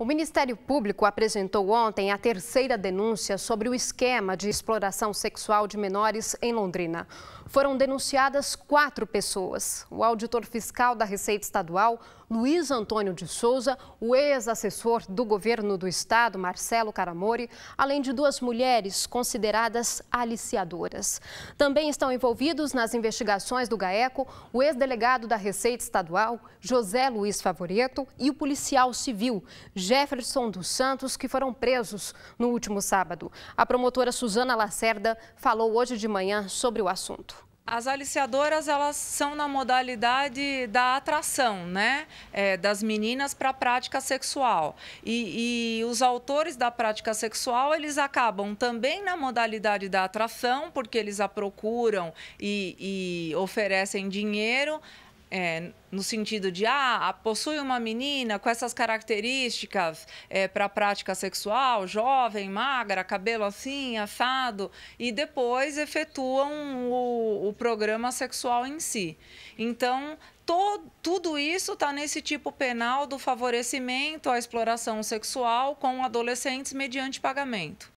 O Ministério Público apresentou ontem a terceira denúncia sobre o esquema de exploração sexual de menores em Londrina. Foram denunciadas quatro pessoas: o auditor fiscal da Receita Estadual, Luiz Antônio de Souza, o ex-assessor do governo do estado, Marcelo Caramori, além de duas mulheres consideradas aliciadoras. Também estão envolvidos nas investigações do GAECO o ex-delegado da Receita Estadual, José Luiz Favoreto, e o policial civil, Jefferson dos Santos, que foram presos no último sábado. A promotora Suzana Lacerda falou hoje de manhã sobre o assunto. As aliciadoras, elas são na modalidade da atração, né? É, das meninas para a prática sexual. E, e, os autores da prática sexual, eles acabam também na modalidade da atração, porque eles a procuram e, e oferecem dinheiro é, no sentido de ah, possui uma menina com essas características é, para prática sexual, jovem, magra, cabelo assim, assado, e depois efetuam o, o programa sexual em si. Então, todo, tudo isso está nesse tipo penal do favorecimento à exploração sexual com adolescentes mediante pagamento.